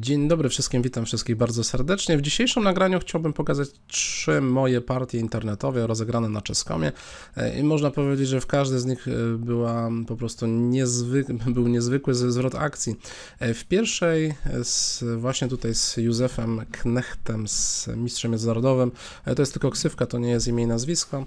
Dzień dobry wszystkim, witam wszystkich bardzo serdecznie. W dzisiejszym nagraniu chciałbym pokazać trzy moje partie internetowe rozegrane na Czeskomie e, i można powiedzieć, że w każdej z nich e, była po prostu niezwyk był niezwykły zwrot akcji. E, w pierwszej z, właśnie tutaj z Józefem Knechtem, z mistrzem międzynarodowym, to jest tylko ksywka, to nie jest imię i nazwisko.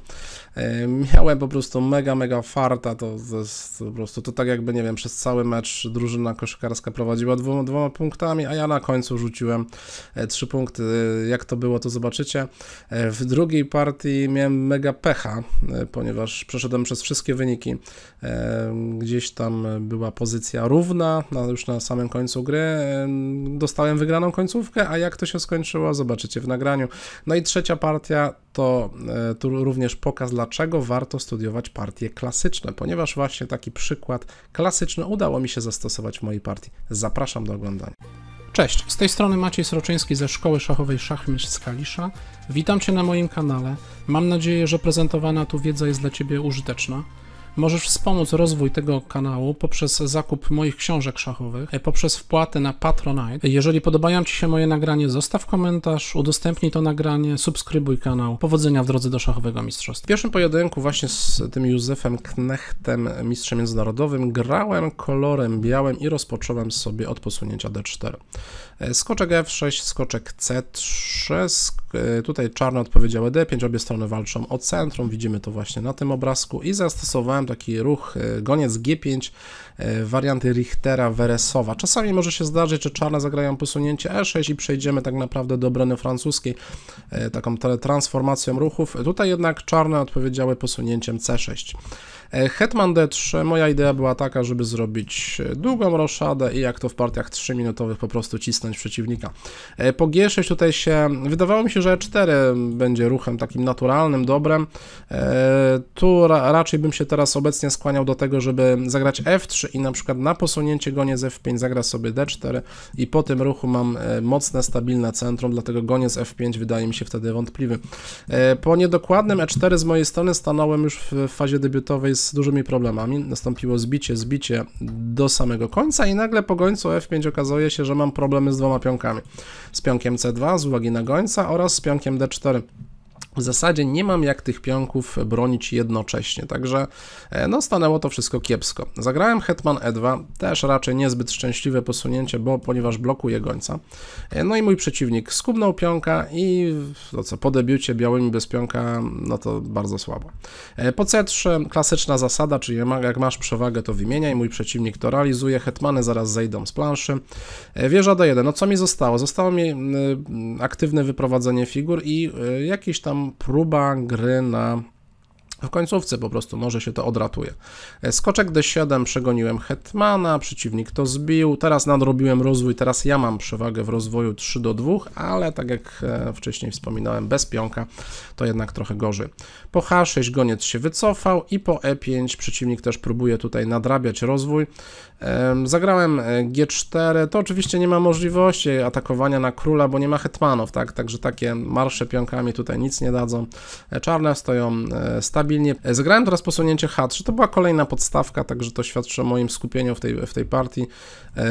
Miałem po prostu mega, mega farta, to, to jest po prostu to tak jakby, nie wiem, przez cały mecz drużyna koszykarska prowadziła dwoma, dwoma punktami, a ja a na końcu rzuciłem e, trzy punkty. Jak to było, to zobaczycie. E, w drugiej partii miałem mega pecha, e, ponieważ przeszedłem przez wszystkie wyniki. Gdzieś tam była pozycja równa, no, już na samym końcu gry. Dostałem wygraną końcówkę, a jak to się skończyło, zobaczycie w nagraniu. No i trzecia partia to również pokaz, dlaczego warto studiować partie klasyczne, ponieważ właśnie taki przykład klasyczny udało mi się zastosować w mojej partii. Zapraszam do oglądania. Cześć, z tej strony Maciej Sroczyński ze Szkoły Szachowej Szachmistrz z Kalisza. Witam Cię na moim kanale. Mam nadzieję, że prezentowana tu wiedza jest dla Ciebie użyteczna. Możesz wspomóc rozwój tego kanału poprzez zakup moich książek szachowych, e, poprzez wpłatę na Patronite. Jeżeli podobają Ci się moje nagranie, zostaw komentarz, udostępnij to nagranie, subskrybuj kanał. Powodzenia w drodze do szachowego mistrzostwa. W pierwszym pojedynku właśnie z tym Józefem Knechtem, mistrzem międzynarodowym, grałem kolorem białym i rozpocząłem sobie od posunięcia D4. E, skoczek F6, skoczek C3, e, tutaj czarne odpowiedziały D5, obie strony walczą o centrum, widzimy to właśnie na tym obrazku i zastosowałem taki ruch, e, goniec G5 E, warianty Richtera, Weresowa. Czasami może się zdarzyć, że czarne zagrają posunięcie E6 i przejdziemy tak naprawdę do obrony francuskiej, e, taką transformacją ruchów. Tutaj jednak czarne odpowiedziały posunięciem C6. E, Hetman D3, moja idea była taka, żeby zrobić długą roszadę i jak to w partiach 3-minutowych po prostu cisnąć przeciwnika. Po G6 tutaj się, wydawało mi się, że E4 będzie ruchem takim naturalnym, dobrem. Tu ra raczej bym się teraz obecnie skłaniał do tego, żeby zagrać F3, i na przykład na posunięcie goniec F5 zagra sobie D4 i po tym ruchu mam e, mocne, stabilne centrum, dlatego goniec F5 wydaje mi się wtedy wątpliwy. E, po niedokładnym E4 z mojej strony stanąłem już w fazie debiutowej z dużymi problemami. Nastąpiło zbicie, zbicie do samego końca i nagle po gońcu F5 okazuje się, że mam problemy z dwoma pionkami. Z pionkiem C2 z uwagi na gońca oraz z pionkiem D4 w zasadzie nie mam jak tych pionków bronić jednocześnie, także e, no stanęło to wszystko kiepsko. Zagrałem Hetman E2, też raczej niezbyt szczęśliwe posunięcie, bo ponieważ blokuje gońca. E, no i mój przeciwnik skubnął pionka i no co, po debiucie białymi bez pionka, no to bardzo słabo. E, po C3 klasyczna zasada, czyli jak masz przewagę to wymieniaj, mój przeciwnik to realizuje, Hetmany zaraz zejdą z planszy. Wieża D1, no co mi zostało? Zostało mi mm, aktywne wyprowadzenie figur i jakiś tam próba gry na w końcówce po prostu może się to odratuje. E, skoczek D7, przegoniłem Hetmana, przeciwnik to zbił, teraz nadrobiłem rozwój, teraz ja mam przewagę w rozwoju 3 do 2, ale tak jak e, wcześniej wspominałem, bez pionka to jednak trochę gorzej. Po H6 goniec się wycofał i po E5 przeciwnik też próbuje tutaj nadrabiać rozwój, Zagrałem e, G4, to oczywiście nie ma możliwości atakowania na króla, bo nie ma hetmanów, tak? Także takie marsze pionkami tutaj nic nie dadzą. E, czarne stoją e, stabilnie. Zagrałem teraz posunięcie H3, to była kolejna podstawka, także to świadczy o moim skupieniu w tej, w tej partii.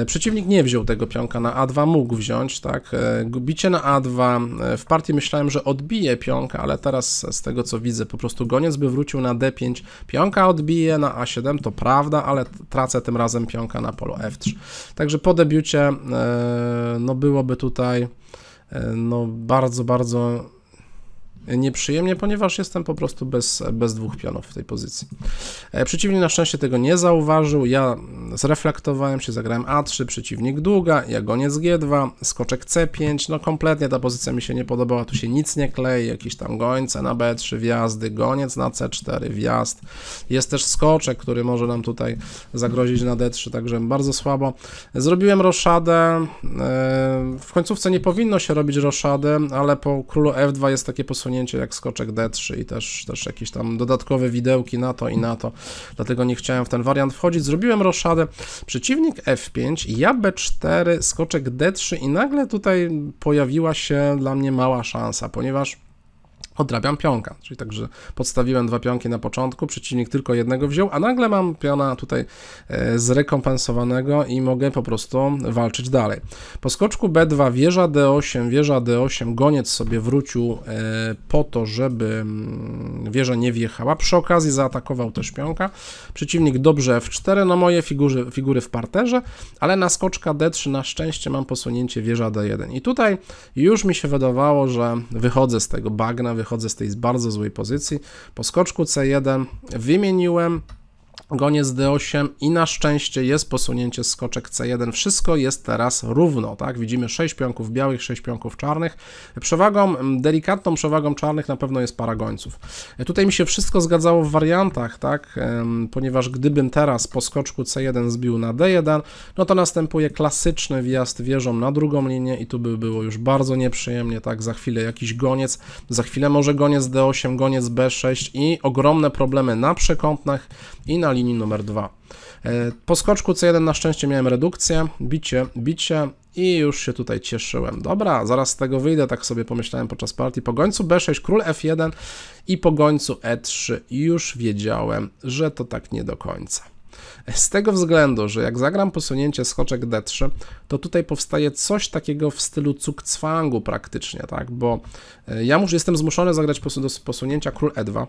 Przeciwnik nie wziął tego pionka, na A2 mógł wziąć, tak? Bicie na A2, w partii myślałem, że odbije pionka, ale teraz z tego co widzę, po prostu goniec by wrócił na D5, pionka odbije na A7, to prawda, ale tracę tym razem pionka pionka na polo F3. Także po debiucie e, no byłoby tutaj e, no bardzo, bardzo nieprzyjemnie, ponieważ jestem po prostu bez, bez dwóch pionów w tej pozycji. E, przeciwnik na szczęście tego nie zauważył, ja zreflektowałem się, zagrałem A3, przeciwnik długa, jagoniec G2, skoczek C5, no kompletnie ta pozycja mi się nie podobała, tu się nic nie klei, jakieś tam gońce na B3, wjazdy, goniec na C4, wjazd, jest też skoczek, który może nam tutaj zagrozić na D3, także bardzo słabo. Zrobiłem roszadę, e, w końcówce nie powinno się robić roszady, ale po królu F2 jest takie posunięcie przesunięcie jak skoczek D3 i też, też jakieś tam dodatkowe widełki na to i na to, dlatego nie chciałem w ten wariant wchodzić. Zrobiłem roszadę, przeciwnik F5, ja B4, skoczek D3 i nagle tutaj pojawiła się dla mnie mała szansa, ponieważ odrabiam pionka. Czyli także podstawiłem dwa pionki na początku, przeciwnik tylko jednego wziął, a nagle mam piona tutaj e, zrekompensowanego i mogę po prostu walczyć dalej. Po skoczku B2 wieża D8, wieża D8, goniec sobie wrócił e, po to, żeby mm, wieża nie wjechała. Przy okazji zaatakował też pionka. Przeciwnik dobrze F4, no moje figury, figury w parterze, ale na skoczka D3 na szczęście mam posunięcie wieża D1. I tutaj już mi się wydawało, że wychodzę z tego bagna, wychodzę z tej bardzo złej pozycji. Po skoczku C1 wymieniłem Goniec D8 i na szczęście jest posunięcie skoczek C1. Wszystko jest teraz równo, tak? Widzimy 6 pionków białych, 6 pionków czarnych. Przewagą, delikatną przewagą czarnych na pewno jest para gońców. E, tutaj mi się wszystko zgadzało w wariantach, tak? Ponieważ gdybym teraz po skoczku C1 zbił na D1, no to następuje klasyczny wjazd wieżą na drugą linię i tu by było już bardzo nieprzyjemnie, tak? Za chwilę jakiś goniec, za chwilę może goniec D8, goniec B6 i ogromne problemy na przekątnach i na linii linii numer 2. E, po skoczku C1 na szczęście miałem redukcję, bicie, bicie i już się tutaj cieszyłem. Dobra, zaraz z tego wyjdę, tak sobie pomyślałem podczas partii. Po gońcu B6, król F1 i po gońcu E3 już wiedziałem, że to tak nie do końca. Z tego względu, że jak zagram posunięcie skoczek D3, to tutaj powstaje coś takiego w stylu cukcwangu praktycznie, tak? Bo e, ja już jestem zmuszony zagrać posunięcia król E2,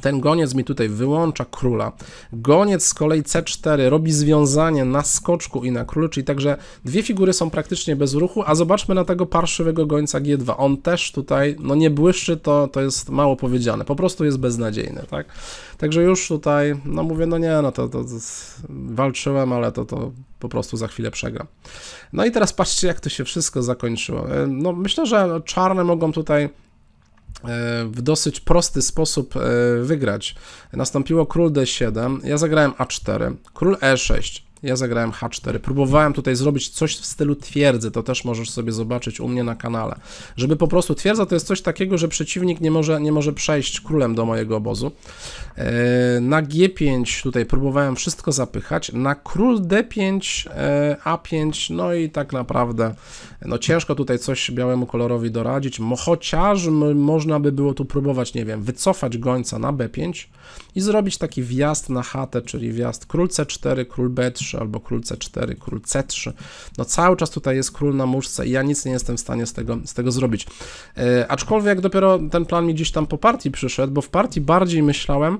ten goniec mi tutaj wyłącza króla. Goniec z kolei C4 robi związanie na skoczku i na królu, czyli także dwie figury są praktycznie bez ruchu, a zobaczmy na tego parszywego gońca G2. On też tutaj, no nie błyszczy, to, to jest mało powiedziane, po prostu jest beznadziejny, tak? Także już tutaj, no mówię, no nie, no to, to, to walczyłem, ale to, to po prostu za chwilę przegram. No i teraz patrzcie, jak to się wszystko zakończyło. E, no myślę, że czarne mogą tutaj E, w dosyć prosty sposób e, wygrać. Nastąpiło król d7, ja zagrałem a4, król e6, ja zagrałem H4. Próbowałem tutaj zrobić coś w stylu twierdzy, to też możesz sobie zobaczyć u mnie na kanale. Żeby po prostu twierdza to jest coś takiego, że przeciwnik nie może, nie może przejść królem do mojego obozu. Yy, na G5 tutaj próbowałem wszystko zapychać. Na król D5, yy, A5, no i tak naprawdę no ciężko tutaj coś białemu kolorowi doradzić, chociaż można by było tu próbować, nie wiem, wycofać gońca na B5 i zrobić taki wjazd na chatę, czyli wjazd król C4, król B3, albo król C4, król C3. No cały czas tutaj jest król na muszce i ja nic nie jestem w stanie z tego, z tego zrobić. E, aczkolwiek dopiero ten plan mi gdzieś tam po partii przyszedł, bo w partii bardziej myślałem,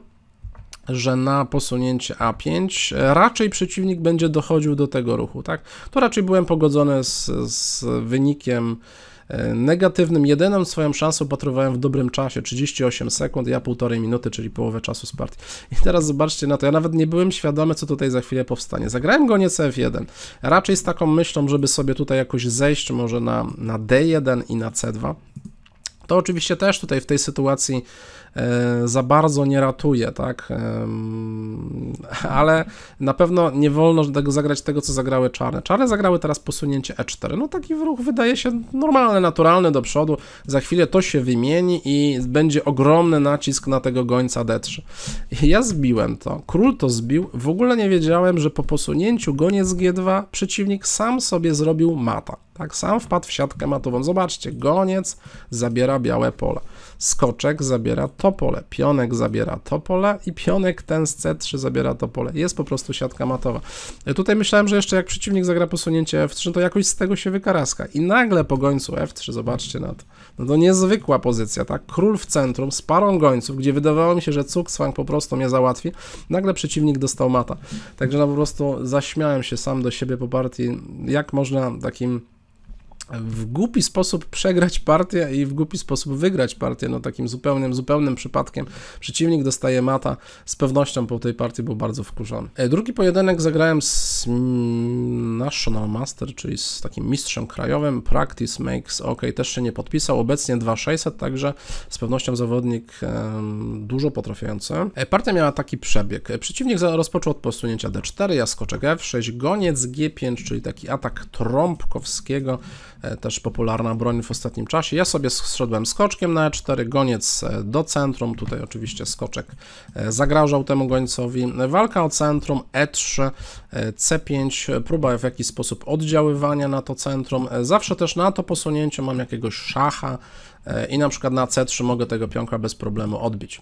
że na posunięcie A5 raczej przeciwnik będzie dochodził do tego ruchu, tak? To raczej byłem pogodzony z, z wynikiem E, negatywnym jedyną swoją szansą patrowałem w dobrym czasie, 38 sekund, ja półtorej minuty, czyli połowę czasu z partii. I teraz zobaczcie na to, ja nawet nie byłem świadomy, co tutaj za chwilę powstanie. Zagrałem go nieco F1, raczej z taką myślą, żeby sobie tutaj jakoś zejść może na, na D1 i na C2. To oczywiście też tutaj w tej sytuacji E, za bardzo nie ratuje, tak? Ale na pewno nie wolno tego zagrać tego, co zagrały czarne. Czarne zagrały teraz posunięcie E4. No taki ruch wydaje się normalny, naturalny do przodu. Za chwilę to się wymieni i będzie ogromny nacisk na tego gońca D3. Ja zbiłem to. Król to zbił. W ogóle nie wiedziałem, że po posunięciu goniec G2 przeciwnik sam sobie zrobił mata. Tak, sam wpadł w siatkę matową. Zobaczcie, goniec zabiera białe pole. Skoczek zabiera to to pole, pionek zabiera to pole i pionek ten z C3 zabiera to pole. Jest po prostu siatka matowa. Tutaj myślałem, że jeszcze jak przeciwnik zagra posunięcie F3, no to jakoś z tego się wykaraska. I nagle po gońcu F3, zobaczcie na to. No to niezwykła pozycja, tak? Król w centrum z parą gońców, gdzie wydawało mi się, że Cukswang po prostu mnie załatwi. Nagle przeciwnik dostał mata. Także no po prostu zaśmiałem się sam do siebie po partii, jak można takim w głupi sposób przegrać partię i w głupi sposób wygrać partię, no takim zupełnym, zupełnym przypadkiem. Przeciwnik dostaje mata, z pewnością po tej partii był bardzo wkurzony. E, drugi pojedynek zagrałem z National Master, czyli z takim mistrzem krajowym, Practice Makes OK, też się nie podpisał, obecnie 2600, także z pewnością zawodnik dużo potrafiający e, Partia miała taki przebieg, e, przeciwnik rozpoczął od posunięcia D4, ja skoczek F6, goniec G5, czyli taki atak trąbkowskiego, E, też popularna broń w ostatnim czasie. Ja sobie zszedłem skoczkiem na E4, goniec e, do centrum, tutaj oczywiście skoczek e, zagrażał temu gońcowi. Walka o centrum, E3, C5, próba w jakiś sposób oddziaływania na to centrum. Zawsze też na to posunięcie mam jakiegoś szacha, E, i na przykład na C3 mogę tego pionka bez problemu odbić.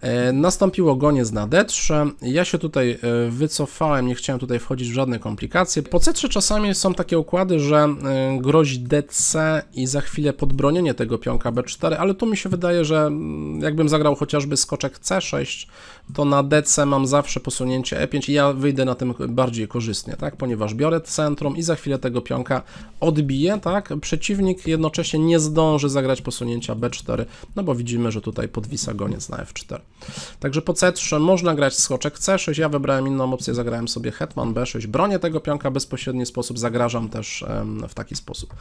E, nastąpiło goniec na D3, ja się tutaj e, wycofałem, nie chciałem tutaj wchodzić w żadne komplikacje. Po C3 czasami są takie układy, że grozi DC i za chwilę podbronienie tego pionka B4, ale tu mi się wydaje, że mm, jakbym zagrał chociażby skoczek C6, to na DC mam zawsze posunięcie E5 i ja wyjdę na tym bardziej korzystnie, tak, ponieważ biorę centrum i za chwilę tego pionka odbiję, tak, przeciwnik jednocześnie nie zdąży zagrać posunięcia przesunięcia b4, no bo widzimy, że tutaj podwisa goniec na f4. Także po c3 można grać skoczek c6, ja wybrałem inną opcję, zagrałem sobie hetman b6, bronię tego pionka bezpośredni sposób, zagrażam też w taki sposób.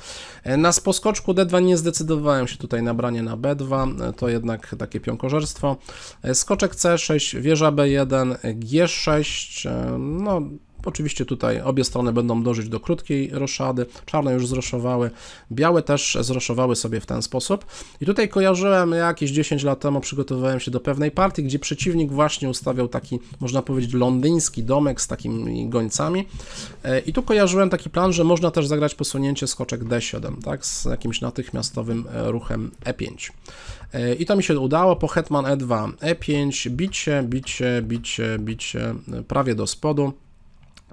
E, na sposkoczku d2 nie zdecydowałem się tutaj na branie na b2, e, to jednak takie pionkożerstwo. E, skoczek c6, wieża b1, g6, no Oczywiście tutaj obie strony będą dążyć do krótkiej roszady, czarne już zroszowały, białe też zroszowały sobie w ten sposób. I tutaj kojarzyłem jakieś 10 lat temu, przygotowywałem się do pewnej partii, gdzie przeciwnik właśnie ustawiał taki, można powiedzieć, londyński domek z takimi gońcami. E, I tu kojarzyłem taki plan, że można też zagrać posunięcie skoczek D7, tak, z jakimś natychmiastowym e, ruchem E5. E, I to mi się udało, po hetman E2, E5, bicie, bicie, bicie, bicie, prawie do spodu.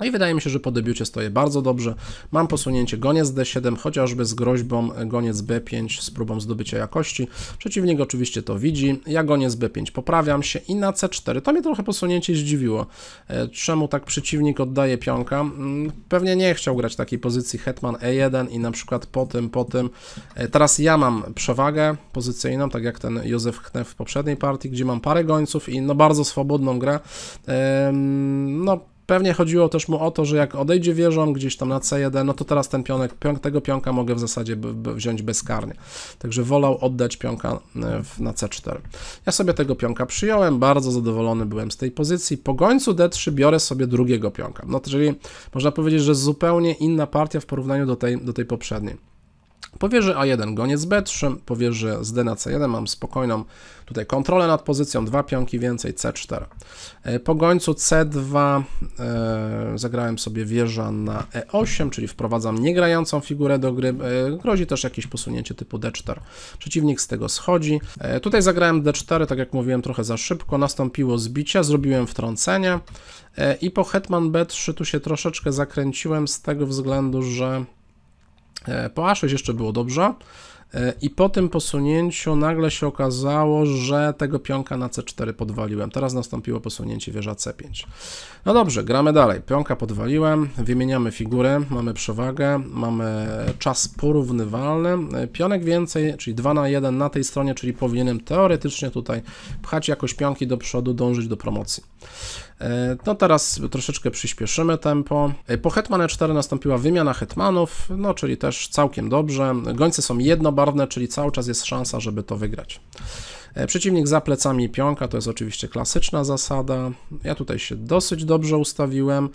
No i wydaje mi się, że po debiucie stoję bardzo dobrze. Mam posunięcie goniec D7, chociażby z groźbą goniec B5 z próbą zdobycia jakości. Przeciwnik oczywiście to widzi. Ja goniec B5 poprawiam się i na C4. To mnie trochę posunięcie zdziwiło. E, czemu tak przeciwnik oddaje pionka? Mm, pewnie nie chciał grać takiej pozycji hetman E1 i na przykład po tym, po tym. E, teraz ja mam przewagę pozycyjną, tak jak ten Józef Knef w poprzedniej partii, gdzie mam parę gońców i no bardzo swobodną grę. No Pewnie chodziło też mu o to, że jak odejdzie wieżą gdzieś tam na C1, no to teraz ten pionek, tego pionka mogę w zasadzie wziąć bezkarnie. Także wolał oddać pionka e, na C4. Ja sobie tego pionka przyjąłem, bardzo zadowolony byłem z tej pozycji. Po gońcu D3 biorę sobie drugiego pionka. No czyli można powiedzieć, że zupełnie inna partia w porównaniu do tej, do tej poprzedniej. Powierzy A1 goniec B3, powierzy z D na C1, mam spokojną tutaj kontrolę nad pozycją, dwa pionki więcej, C4. E, po gońcu C2 e, zagrałem sobie wieża na E8, czyli wprowadzam niegrającą figurę do gry, e, grozi też jakieś posunięcie typu D4. Przeciwnik z tego schodzi. E, tutaj zagrałem D4, tak jak mówiłem, trochę za szybko, nastąpiło zbicie, zrobiłem wtrącenie e, i po hetman B3 tu się troszeczkę zakręciłem z tego względu, że E, po A6 jeszcze było dobrze. E, I po tym posunięciu nagle się okazało, że tego pionka na C4 podwaliłem. Teraz nastąpiło posunięcie wieża C5. No dobrze, gramy dalej. Pionka podwaliłem, wymieniamy figury, mamy przewagę, mamy czas porównywalny. E, pionek więcej, czyli 2 na 1 na tej stronie, czyli powinienem teoretycznie tutaj pchać jakoś pionki do przodu, dążyć do promocji. E, no teraz troszeczkę przyspieszymy tempo. E, po Hetmanie 4 nastąpiła wymiana hetmanów, no czyli też całkiem dobrze. Gońce są jednobarwne, czyli cały czas jest szansa, żeby to wygrać. E, przeciwnik za plecami pionka, to jest oczywiście klasyczna zasada. Ja tutaj się dosyć dobrze ustawiłem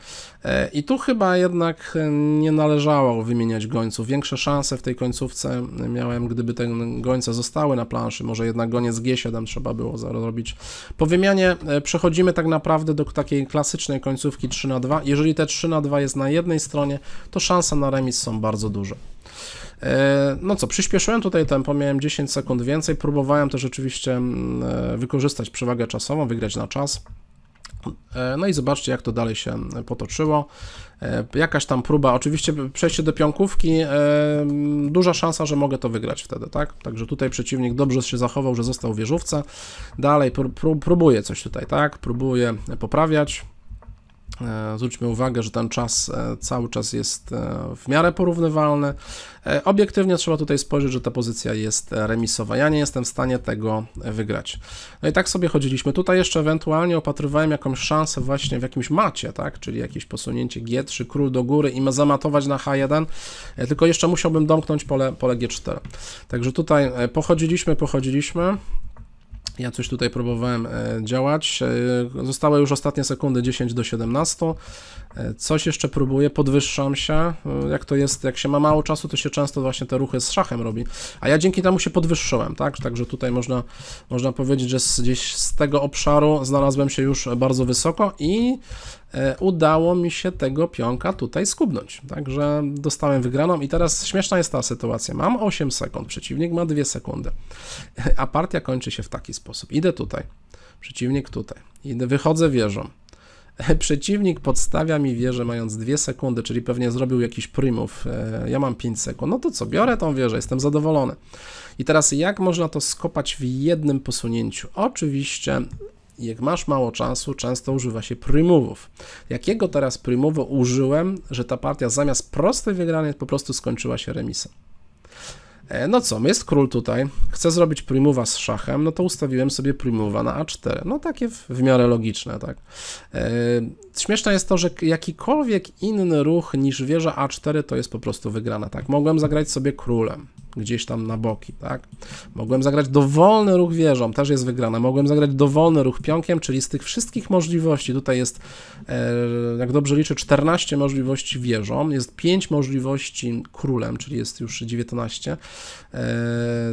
e, i tu chyba jednak e, nie należało wymieniać gońców. Większe szanse w tej końcówce miałem, gdyby te gońce zostały na planszy, może jednak goniec G7 trzeba było zarobić. Po wymianie przechodzimy tak naprawdę do takiej klasycznej końcówki 3 na 2. Jeżeli te 3 na 2 jest na jednej stronie, to szanse na remis są bardzo duże. E, no co, przyspieszyłem tutaj tempo, miałem 10 sekund więcej, próbowałem też oczywiście mm, e, wykorzystać przewagę czasową, wygrać na czas. E, no i zobaczcie, jak to dalej się mm, potoczyło. Jakaś tam próba, oczywiście przejście do pionkówki, mm, duża szansa, że mogę to wygrać wtedy, tak? Także tutaj przeciwnik dobrze się zachował, że został w wieżówce. Dalej pró próbuję coś tutaj, tak? Próbuję poprawiać, E, zwróćmy uwagę, że ten czas e, cały czas jest e, w miarę porównywalny. Obiektywnie trzeba tutaj spojrzeć, że ta pozycja jest remisowa. Ja nie jestem w stanie tego wygrać. No i tak sobie chodziliśmy. Tutaj jeszcze ewentualnie opatrywałem jakąś szansę właśnie w jakimś macie, tak? czyli jakieś posunięcie G3, król do góry i zamatować na H1, tylko jeszcze musiałbym domknąć pole, pole G4. Także tutaj pochodziliśmy, pochodziliśmy. Ja coś tutaj próbowałem e, działać. E, zostały już ostatnie sekundy 10 do 17. Coś jeszcze próbuję, podwyższam się. E, jak to jest, jak się ma mało czasu, to się często właśnie te ruchy z szachem robi. A ja dzięki temu się podwyższyłem, tak? Także tutaj można, można powiedzieć, że z, gdzieś z tego obszaru znalazłem się już bardzo wysoko i e, udało mi się tego pionka tutaj skubnąć. Także dostałem wygraną i teraz śmieszna jest ta sytuacja. Mam 8 sekund, przeciwnik ma 2 sekundy, a partia kończy się w taki sposób. Idę tutaj, przeciwnik tutaj, idę, wychodzę wieżą Przeciwnik podstawia mi wieżę mając 2 sekundy, czyli pewnie zrobił jakiś primów. E, ja mam 5 sekund. No to co, biorę tą wieżę, jestem zadowolony. I teraz jak można to skopać w jednym posunięciu? Oczywiście jak masz mało czasu, często używa się prymówów. Jakiego teraz primuwu użyłem, że ta partia zamiast prostej wygranej po prostu skończyła się remisem? E, no co, jest król tutaj, chcę zrobić primuwa z szachem, no to ustawiłem sobie primuwa na a4. No takie w, w miarę logiczne, tak. E, śmieszne jest to, że jakikolwiek inny ruch niż wieża a4 to jest po prostu wygrana, tak. Mogłem zagrać sobie królem, gdzieś tam na boki, tak? Mogłem zagrać dowolny ruch wieżą, też jest wygrane. Mogłem zagrać dowolny ruch pionkiem, czyli z tych wszystkich możliwości, tutaj jest, e, jak dobrze liczę, 14 możliwości wieżą, jest 5 możliwości królem, czyli jest już 19,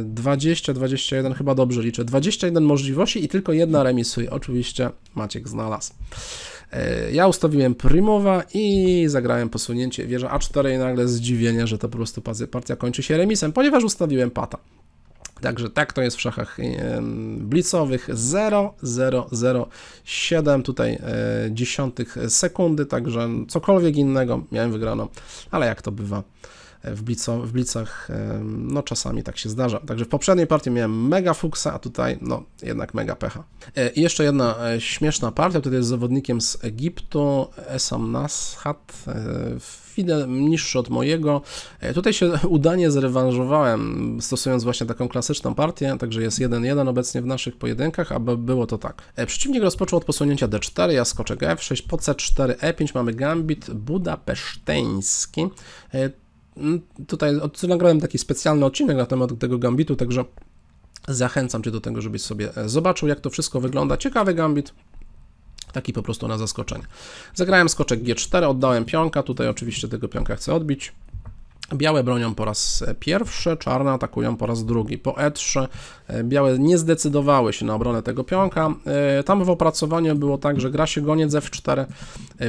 20, 21, chyba dobrze liczę, 21 możliwości i tylko jedna remisuje. Oczywiście Maciek znalazł. E, ja ustawiłem Primowa i zagrałem posunięcie wieża A4 i nagle zdziwienie, że to po prostu partia kończy się remisem, ponieważ ustawiłem pata. Także tak to jest w szachach e, blicowych 0,007 tutaj e, dziesiątych sekundy, także cokolwiek innego miałem wygraną, ale jak to bywa w, blico, w blicach no czasami tak się zdarza. Także w poprzedniej partii miałem mega fuksa, a tutaj no jednak mega pecha. E, I jeszcze jedna e, śmieszna partia, tutaj jest zawodnikiem z Egiptu, Esam Nashat, widać e, niższy od mojego. Tutaj się udanie zrewanżowałem, stosując właśnie taką klasyczną partię, także jest 1-1 obecnie w naszych pojedynkach, aby było to tak. Przeciwnik rozpoczął od posunięcia d4, ja skoczek f6, po c4, e5 mamy gambit budapeszteński. Mm, tutaj nagrałem taki specjalny odcinek na temat tego gambitu, także zachęcam Cię do tego, żebyś sobie e, zobaczył, jak to wszystko wygląda. Ciekawy gambit, taki po prostu na zaskoczenie. Zagrałem skoczek G4, oddałem pionka, tutaj oczywiście tego pionka chcę odbić. Białe bronią po raz e, pierwszy, czarne atakują po raz drugi. Po E3 e, białe nie zdecydowały się na obronę tego pionka. E, tam w opracowaniu było tak, że gra się goniec F4,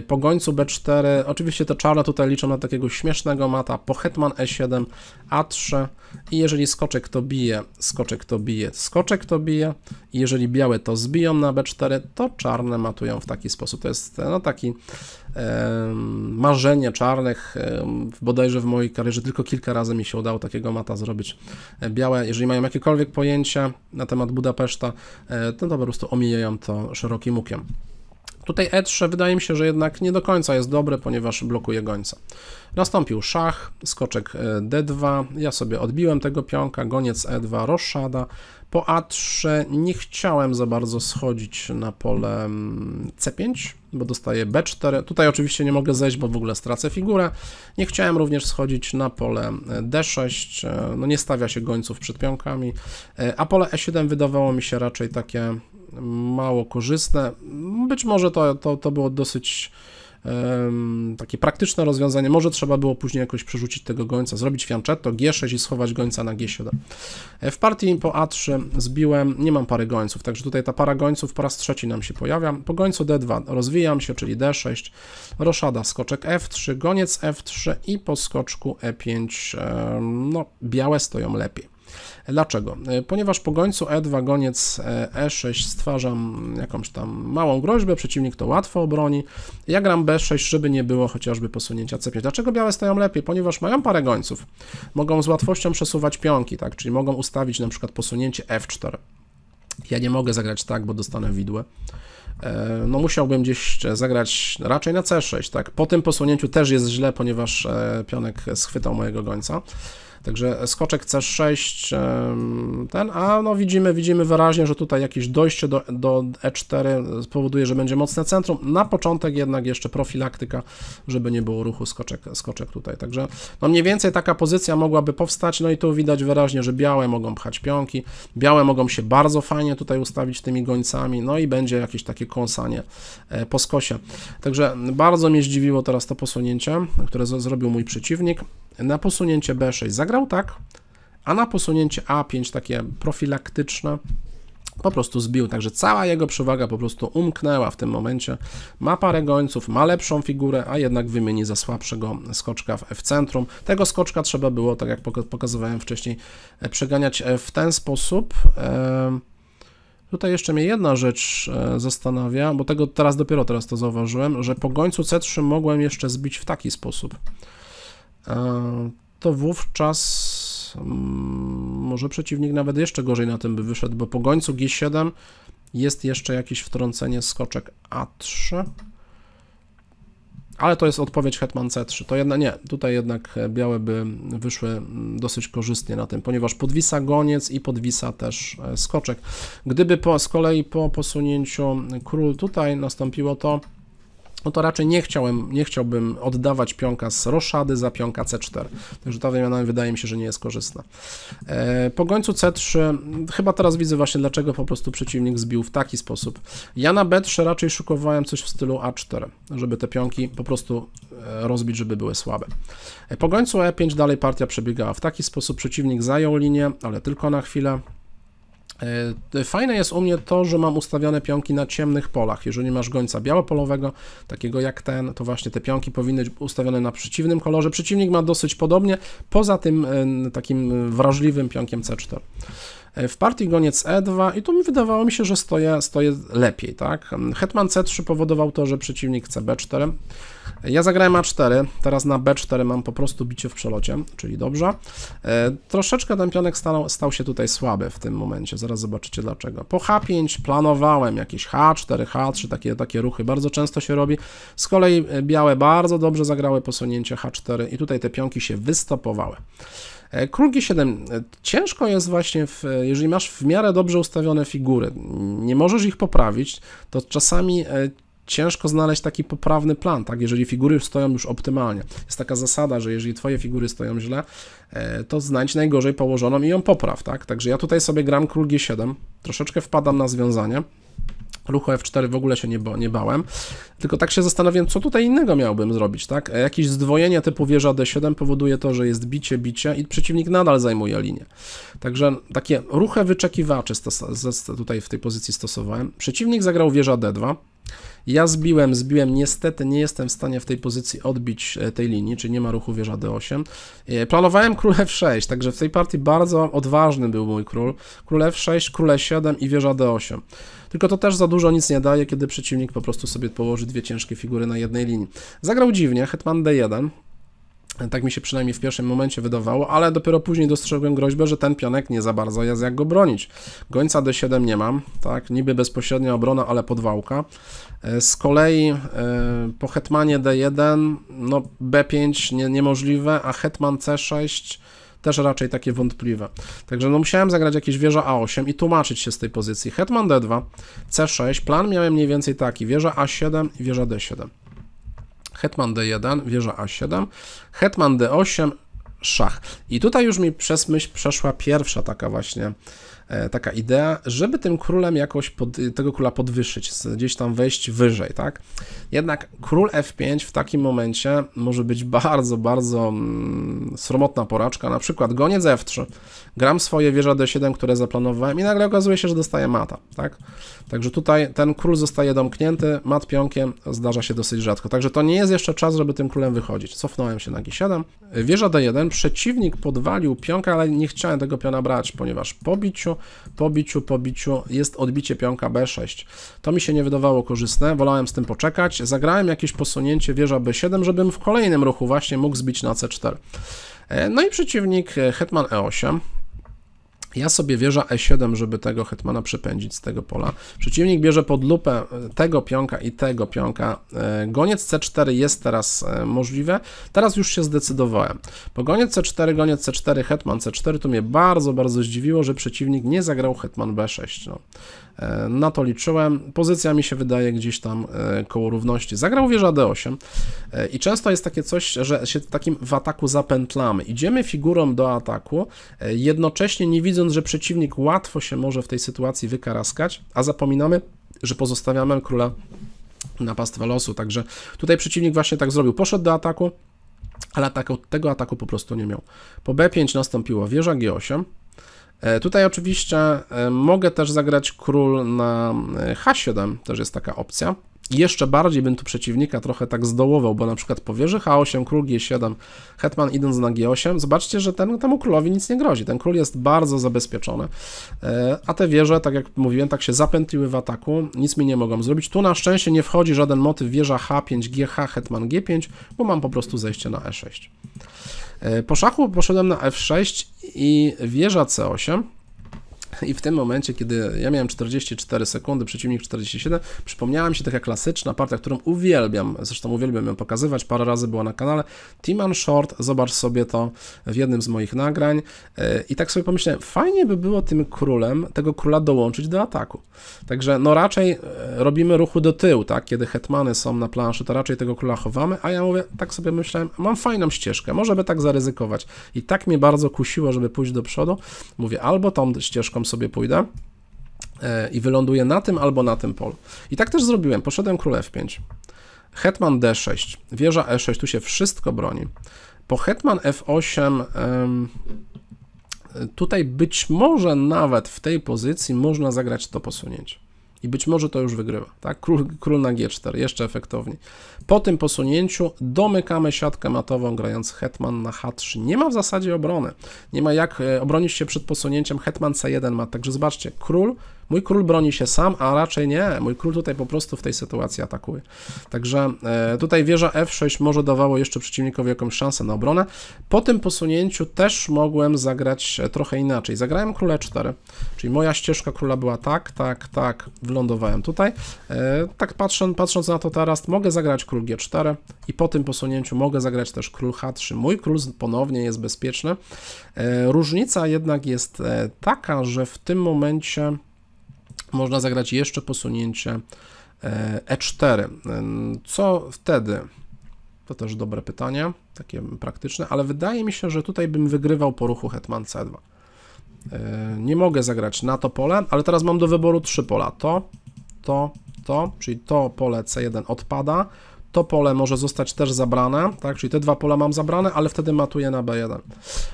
po gońcu B4, oczywiście te czarne tutaj liczą na takiego śmiesznego mata, po hetman E7, A3 i jeżeli skoczek to bije, skoczek to bije, skoczek to bije i jeżeli białe to zbiją na B4, to czarne matują w taki sposób. To jest no taki marzenie czarnych. Bodajże w mojej karierze tylko kilka razy mi się udało takiego mata zrobić. E, białe, jeżeli mają jakiekolwiek pojęcia na temat Budapeszta, e, to, to no po prostu omijają to szerokim łukiem. Tutaj E3 wydaje mi się, że jednak nie do końca jest dobre, ponieważ blokuje gońca. Nastąpił szach, skoczek e, D2, ja sobie odbiłem tego pionka, goniec E2, roszada. Po A3 nie chciałem za bardzo schodzić na pole mm, C5, bo dostaję B4. Tutaj oczywiście nie mogę zejść, bo w ogóle stracę figurę. Nie chciałem również schodzić na pole e, D6, e, no nie stawia się gońców przed pionkami, e, a pole E7 wydawało mi się raczej takie mm, mało korzystne. Być może to, to, to było dosyć takie praktyczne rozwiązanie. Może trzeba było później jakoś przerzucić tego gońca, zrobić fianczetto G6 i schować gońca na G7. E, w partii po A3 zbiłem, nie mam pary gońców, także tutaj ta para gońców po raz trzeci nam się pojawia. Po gońcu D2 rozwijam się, czyli D6, roszada, skoczek F3, goniec F3 i po skoczku E5 no, białe stoją lepiej. Dlaczego? E, ponieważ po gońcu E2 goniec E6 e stwarzam jakąś tam małą groźbę, przeciwnik to łatwo obroni. Ja gram B6, żeby nie było chociażby posunięcia C5. Dlaczego białe stają lepiej? Ponieważ mają parę gońców. Mogą z łatwością przesuwać pionki, tak? Czyli mogą ustawić na przykład posunięcie F4. Ja nie mogę zagrać tak, bo dostanę widłę e, no musiałbym gdzieś zagrać raczej na C6, tak? Po tym posunięciu też jest źle, ponieważ pionek schwytał mojego gońca. Także skoczek C6, ten, a no widzimy, widzimy wyraźnie, że tutaj jakieś dojście do, do E4 spowoduje, że będzie mocne centrum. Na początek jednak jeszcze profilaktyka, żeby nie było ruchu skoczek, skoczek tutaj. Także no mniej więcej taka pozycja mogłaby powstać, no i tu widać wyraźnie, że białe mogą pchać pionki, białe mogą się bardzo fajnie tutaj ustawić tymi gońcami, no i będzie jakieś takie kąsanie e, po skosie. Także bardzo mnie zdziwiło teraz to posunięcie, które zrobił mój przeciwnik na posunięcie B6 zagrał tak, a na posunięcie A5 takie profilaktyczne po prostu zbił, także cała jego przewaga po prostu umknęła w tym momencie. Ma parę gońców, ma lepszą figurę, a jednak wymieni za słabszego skoczka w, w centrum. Tego skoczka trzeba było, tak jak pokazywałem wcześniej, e, przeganiać e, w ten sposób. E, tutaj jeszcze mnie jedna rzecz zastanawia, bo tego teraz dopiero teraz to zauważyłem, że po gońcu C3 mogłem jeszcze zbić w taki sposób. E, to wówczas mm, może przeciwnik nawet jeszcze gorzej na tym by wyszedł, bo po gońcu G7 jest jeszcze jakieś wtrącenie skoczek A3. Ale to jest odpowiedź Hetman C3. To jedna nie, tutaj jednak białe by wyszły mm, dosyć korzystnie na tym, ponieważ podwisa goniec i podwisa też e, skoczek. Gdyby po, z kolei po posunięciu król tutaj nastąpiło to, no to raczej nie, chciałem, nie chciałbym oddawać pionka z roszady za pionka C4. Także ta wymiana wydaje mi się, że nie jest korzystna. E, po gońcu C3, chyba teraz widzę właśnie dlaczego po prostu przeciwnik zbił w taki sposób. Ja na B3 raczej szukowałem coś w stylu A4, żeby te pionki po prostu e, rozbić, żeby były słabe. E, po gońcu E5 dalej partia przebiegała w taki sposób, przeciwnik zajął linię, ale tylko na chwilę. E, fajne jest u mnie to, że mam ustawione pionki na ciemnych polach. Jeżeli masz gońca białopolowego, takiego jak ten, to właśnie te pionki powinny być ustawione na przeciwnym kolorze. Przeciwnik ma dosyć podobnie, poza tym e, takim e, wrażliwym pionkiem C4 w partii goniec E2 i tu mi wydawało mi się, że stoję, stoję lepiej, tak? Hetman C3 powodował to, że przeciwnik CB4 ja zagrałem A4, teraz na B4 mam po prostu bicie w przelocie, czyli dobrze. E, troszeczkę ten pionek stał, stał, się tutaj słaby w tym momencie, zaraz zobaczycie dlaczego. Po H5 planowałem jakieś H4, H3, takie, takie ruchy, bardzo często się robi. Z kolei e, białe bardzo dobrze zagrały posunięcie H4 i tutaj te pionki się wystopowały. E, Król G7. E, ciężko jest właśnie, w, jeżeli masz w miarę dobrze ustawione figury, nie możesz ich poprawić, to czasami ciężko znaleźć taki poprawny plan, tak, jeżeli figury stoją już optymalnie. Jest taka zasada, że jeżeli twoje figury stoją źle, e, to znajdź najgorzej położoną i ją popraw, tak. Także ja tutaj sobie gram król g7, troszeczkę wpadam na związanie. Ruchu F4 w ogóle się nie, nie bałem, tylko tak się zastanawiam, co tutaj innego miałbym zrobić, tak? E, jakieś zdwojenie typu wieża D7 powoduje to, że jest bicie, bicie i przeciwnik nadal zajmuje linię. Także takie ruchy wyczekiwacze tutaj w tej pozycji stosowałem. Przeciwnik zagrał wieża D2, ja zbiłem, zbiłem, niestety nie jestem w stanie w tej pozycji odbić e, tej linii, czyli nie ma ruchu wieża d8. E, planowałem król f6, także w tej partii bardzo odważny był mój król. Król f6, król e7 i wieża d8. Tylko to też za dużo nic nie daje, kiedy przeciwnik po prostu sobie położy dwie ciężkie figury na jednej linii. Zagrał dziwnie, hetman d1, tak mi się przynajmniej w pierwszym momencie wydawało, ale dopiero później dostrzegłem groźbę, że ten pionek nie za bardzo jest jak go bronić. Gońca D7 nie mam, tak, niby bezpośrednia obrona, ale podwałka. E, z kolei e, po hetmanie D1, no B5 nie, niemożliwe, a hetman C6 też raczej takie wątpliwe. Także no musiałem zagrać jakieś wieża A8 i tłumaczyć się z tej pozycji. Hetman D2, C6, plan miałem mniej więcej taki, wieża A7 i wieża D7 hetman d1, wieża a7, hetman d8, szach. I tutaj już mi przez myśl przeszła pierwsza taka właśnie E, taka idea, żeby tym królem jakoś pod, tego króla podwyższyć, gdzieś tam wejść wyżej, tak? Jednak król F5 w takim momencie może być bardzo, bardzo mm, sromotna poraczka, na przykład goniec F3, gram swoje wieża D7, które zaplanowałem i nagle okazuje się, że dostaję mata, tak? Także tutaj ten król zostaje domknięty, mat pionkiem zdarza się dosyć rzadko, także to nie jest jeszcze czas, żeby tym królem wychodzić. Cofnąłem się na G7, wieża D1, przeciwnik podwalił pionka, ale nie chciałem tego piona brać, ponieważ po biciu po biciu, po biciu jest odbicie pionka b6. To mi się nie wydawało korzystne, wolałem z tym poczekać. Zagrałem jakieś posunięcie wieża b7, żebym w kolejnym ruchu właśnie mógł zbić na c4. E, no i przeciwnik e, hetman e8. Ja sobie wieża E7, żeby tego hetmana przepędzić z tego pola. Przeciwnik bierze pod lupę e, tego pionka i tego pionka. E, goniec C4 jest teraz e, możliwe. Teraz już się zdecydowałem. Po goniec C4, goniec C4, hetman C4 to mnie bardzo, bardzo zdziwiło, że przeciwnik nie zagrał hetman B6. No. E, na to liczyłem. Pozycja mi się wydaje gdzieś tam e, koło równości. Zagrał wieża D8 e, i często jest takie coś, że się takim w ataku zapętlamy. Idziemy figurą do ataku, jednocześnie nie widząc, że przeciwnik łatwo się może w tej sytuacji wykaraskać, a zapominamy, że pozostawiamy króla na pastwę losu. Także tutaj przeciwnik właśnie tak zrobił. Poszedł do ataku, ale ataku, tego ataku po prostu nie miał. Po B5 nastąpiła wieża G8, E, tutaj oczywiście e, mogę też zagrać król na e, H7, też jest taka opcja. Jeszcze bardziej bym tu przeciwnika trochę tak zdołował, bo na przykład powierzy H8, król G7, hetman idąc na G8, zobaczcie, że ten, temu królowi nic nie grozi. Ten król jest bardzo zabezpieczony, a te wieże, tak jak mówiłem, tak się zapętliły w ataku, nic mi nie mogą zrobić. Tu na szczęście nie wchodzi żaden motyw wieża H5, GH, hetman G5, bo mam po prostu zejście na E6. E, po szachu poszedłem na f6 i wieża c8 i w tym momencie, kiedy ja miałem 44 sekundy, przeciwnik 47, przypomniała mi się taka klasyczna partia, którą uwielbiam, zresztą uwielbiam ją pokazywać, parę razy była na kanale, Timan Short, zobacz sobie to w jednym z moich nagrań e, i tak sobie pomyślałem, fajnie by było tym królem, tego króla dołączyć do ataku. Także no raczej e, robimy ruchu do tyłu, tak, kiedy hetmany są na planszy, to raczej tego króla chowamy, a ja mówię, tak sobie myślałem, mam fajną ścieżkę, może by tak zaryzykować. I tak mnie bardzo kusiło, żeby pójść do przodu, mówię, albo tą ścieżką tam sobie pójdę e, i wyląduję na tym albo na tym polu. I tak też zrobiłem. Poszedłem król f5. Hetman d6, wieża e6, tu się wszystko broni. Po hetman f8 tutaj być może nawet w tej pozycji można zagrać to posunięcie i być może to już wygrywa, tak? Król, król na G4, jeszcze efektowniej. Po tym posunięciu domykamy siatkę matową, grając hetman na H3. Nie ma w zasadzie obrony, nie ma jak e, obronić się przed posunięciem, hetman C1 ma, także zobaczcie, król Mój król broni się sam, a raczej nie. Mój król tutaj po prostu w tej sytuacji atakuje. Także e, tutaj wieża F6 może dawało jeszcze przeciwnikowi jakąś szansę na obronę. Po tym posunięciu też mogłem zagrać e, trochę inaczej. Zagrałem król e 4, czyli moja ścieżka króla była tak, tak, tak, wlądowałem tutaj. E, tak patrzę, patrząc na to teraz, mogę zagrać król G4 i po tym posunięciu mogę zagrać też król H3. Mój król ponownie jest bezpieczny. Różnica jednak jest taka, że w tym momencie można zagrać jeszcze posunięcie e4. E co wtedy? To też dobre pytanie, takie praktyczne, ale wydaje mi się, że tutaj bym wygrywał po ruchu hetman c2. E, nie mogę zagrać na to pole, ale teraz mam do wyboru trzy pola. To, to, to, czyli to pole c1 odpada, to pole może zostać też zabrane, tak, czyli te dwa pola mam zabrane, ale wtedy matuję na b1.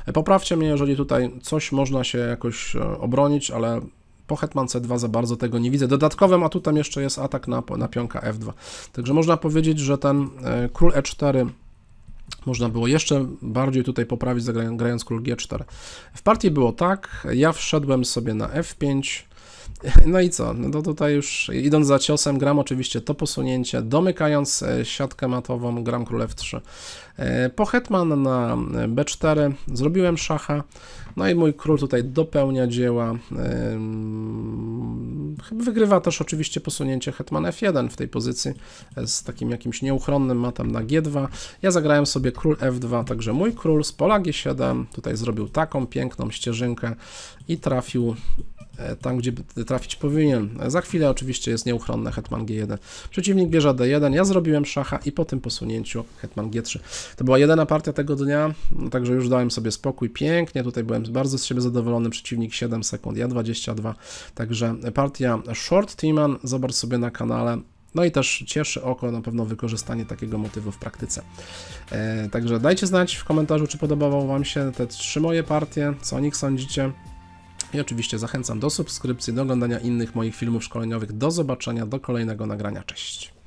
E, poprawcie mnie, jeżeli tutaj coś można się jakoś obronić, ale po Hetman C2 za bardzo tego nie widzę. Dodatkowym atutem jeszcze jest atak na, na pionka F2. Także można powiedzieć, że ten e, król E4 można było jeszcze bardziej tutaj poprawić, grając król G4. W partii było tak, ja wszedłem sobie na F5, no i co? No tutaj już idąc za ciosem, gram oczywiście to posunięcie, domykając e, siatkę matową, gram król F3. E, po hetman na e, b4 zrobiłem szacha, no i mój król tutaj dopełnia dzieła. E, mm, wygrywa też oczywiście posunięcie hetman f1 w tej pozycji z takim jakimś nieuchronnym matem na g2. Ja zagrałem sobie król f2, także mój król z pola g7 tutaj zrobił taką piękną ścieżynkę i trafił E, tam, gdzie trafić powinien. E, za chwilę oczywiście jest nieuchronne hetman g1. Przeciwnik bierze d1, ja zrobiłem szacha i po tym posunięciu hetman g3. To była jedyna partia tego dnia, no, także już dałem sobie spokój, pięknie, tutaj byłem bardzo z siebie zadowolony, przeciwnik 7 sekund, ja 22, także partia short Timan, zobacz sobie na kanale, no i też cieszy oko na pewno wykorzystanie takiego motywu w praktyce. E, także dajcie znać w komentarzu, czy podobało Wam się te trzy moje partie, co o nich sądzicie. I oczywiście zachęcam do subskrypcji, do oglądania innych moich filmów szkoleniowych. Do zobaczenia, do kolejnego nagrania. Cześć.